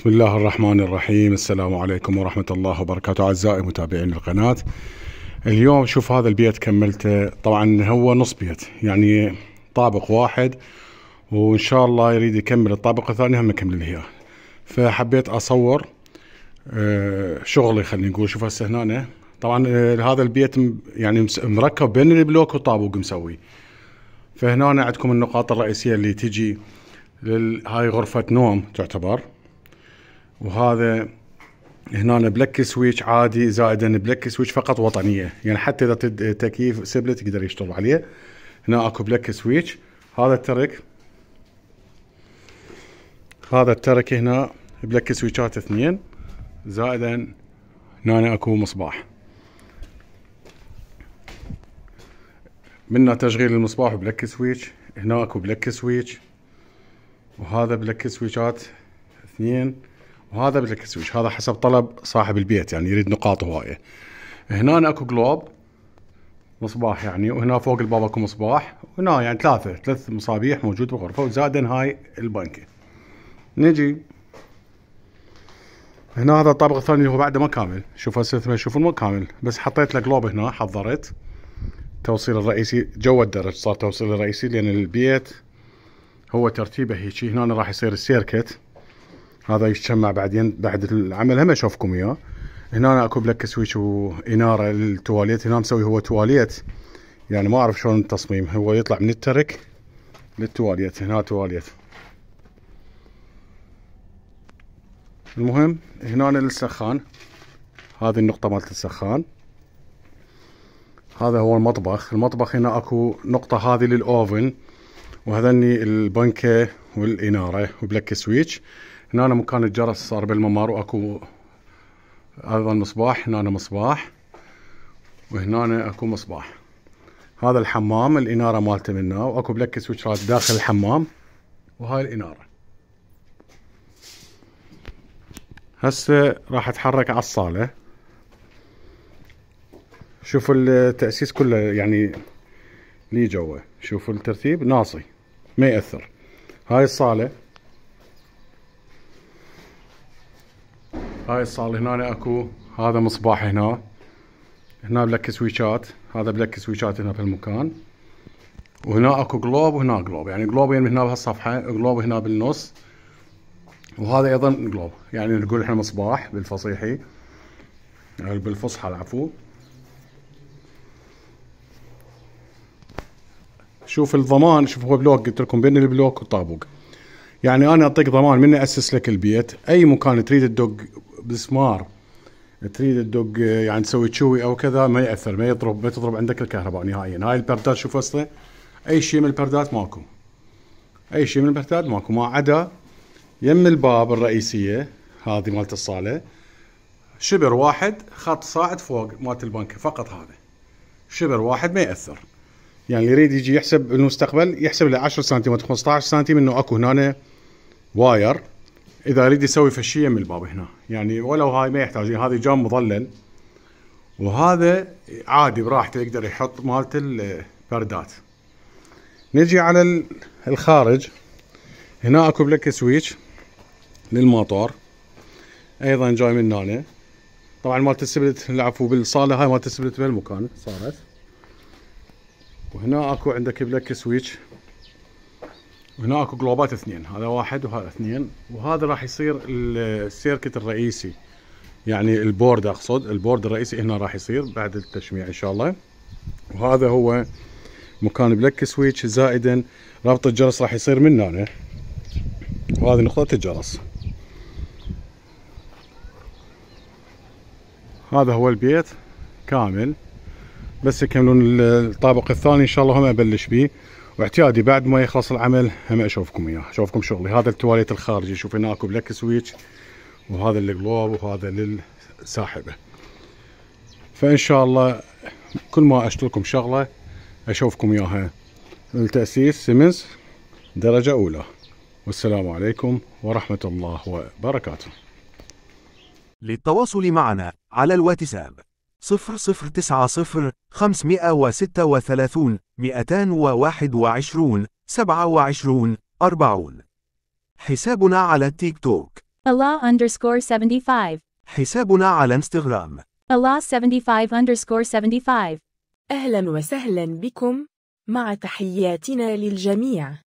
بسم الله الرحمن الرحيم السلام عليكم ورحمة الله وبركاته أعزائي متابعين القناة اليوم شوف هذا البيت كملته طبعا هو نص بيت يعني طابق واحد وإن شاء الله يريد يكمل الطابق الثاني هم يكمل هي فحبيت أصور آه، شغلي خلينا نقول شوف هسه هنا طبعا آه، هذا البيت يعني مركب بين البلوك والطابق مسوي فهنا عندكم النقاط الرئيسية اللي تجي هاي غرفة نوم تعتبر وهذا هنا بلك سويتش عادي زائدا بلك سويتش فقط وطنيه يعني حتى اذا تكييف سبلت تقدر يشتغل عليه هنا اكو بلك سويتش هذا الترك هذا الترك هنا بلك سويتشات اثنين زائدا هنا اكو مصباح منا تشغيل المصباح بلاك سويتش هنا اكو بلك سويتش وهذا بلك سويتشات اثنين وهذا بدك تسويش هذا حسب طلب صاحب البيت يعني يريد نقاط هوايه هنا اكو جلوب مصباح يعني وهنا فوق الباب اكو مصباح وهنا يعني ثلاثه ثلاث مصابيح موجود بالغرفه وزائد هاي البنكه نجي هنا هذا الطابق الثاني اللي هو بعده ما كامل شوف هسه ما تشوفون ما كامل بس حطيت له جلوب هنا حضرت التوصيل الرئيسي جوا الدرج صار توصيل الرئيسي لان البيت هو ترتيبه هيك هنا راح يصير السيركت هذا يتشمع بعدين بعد العمل هم اشوفكم اياه هنا أنا اكو بلاك سويتش واناره للتواليت هنا مسوي هو تواليت يعني ما اعرف شلون التصميم هو يطلع من الترك للتواليت هنا تواليت المهم هنا السخان هذه النقطة مالت السخان هذا هو المطبخ المطبخ هنا اكو نقطة هذه للاوفن وهذني البنكة والإنارة وبلاك سويتش هنا مكان الجرس صار بالممر واكو أيضا مصباح هنا مصباح وهنا اكو مصباح هذا الحمام الاناره مالته من هنا واكو بلاك سويتش داخل الحمام وهاي الاناره هسه راح اتحرك على الصاله شوفوا التاسيس كله يعني لي جوا شوفوا الترتيب ناصي ما يأثر هاي الصالة هاي الصالة هنا اكو هذا مصباح هنا هنا بلك سويتشات هذا بلك سويتشات هنا بهالمكان وهنا اكو جلوب وهنا جلوب يعني جلوب يعني هنا بهالصفحة جلوب هنا بالنص وهذا ايضا جلوب يعني نقول احنا مصباح بالفصيحي بالفصحى العفو شوف الضمان شوف هو بلوك قلت لكم بين البلوك والطابوق يعني انا اعطيك ضمان من اسس لك البيت اي مكان تريد تدق بسمار تريد تدق يعني تسوي تشوي او كذا ما ياثر ما يضرب ما تضرب عندك الكهرباء نهائيا هاي البردات شوف وصله اي شيء من البردات ماكو اي شيء من البردات ماكو ما عدا يم الباب الرئيسيه هذه مالت الصاله شبر واحد خط صاعد فوق مالت البنكه فقط هذا شبر واحد ما ياثر يعني اللي يريد يجي يحسب المستقبل يحسب له 10 سنتيمتر 15 سم انه اكو هنا واير اذا يريد يسوي فشيه من الباب هنا يعني ولو هاي ما يحتاج يعني هذه جام مظلل وهذا عادي براحته يقدر يحط مالت البردات نجي على الخارج هنا اكو بلك سويتش للموتور ايضا جاي من هنا طبعا مالت السبلت العفو بالصاله هاي مالت السبلت بهالمكان صارت وهنا اكو عندك بلاك سويتش وهنا اكو جلوبات اثنين هذا واحد وهذا اثنين وهذا راح يصير السيركت الرئيسي يعني البورد اقصد البورد الرئيسي هنا راح يصير بعد التشميع ان شاء الله وهذا هو مكان بلاك سويتش زائدا رابط الجرس راح يصير من هنا وهذه نقطة الجرس هذا هو البيت كامل بس يكملون الطابق الثاني ان شاء الله هم ابلش بيه واعتيادي بعد ما يخلص العمل هم اشوفكم اياه اشوفكم شغلي هذا التواليت الخارجي شوف هناك بلاك سويتش وهذا الجلوب وهذا للساحبه فان شاء الله كل ما اشتري لكم شغله اشوفكم اياها التاسيس سيمنز درجه اولى والسلام عليكم ورحمه الله وبركاته للتواصل معنا على الواتساب 0090 536 221 27 40 حسابنا على التيك توك Allah underscore 75 حسابنا على انستغرام Allah 75 underscore 75 أهلا وسهلا بكم مع تحياتنا للجميع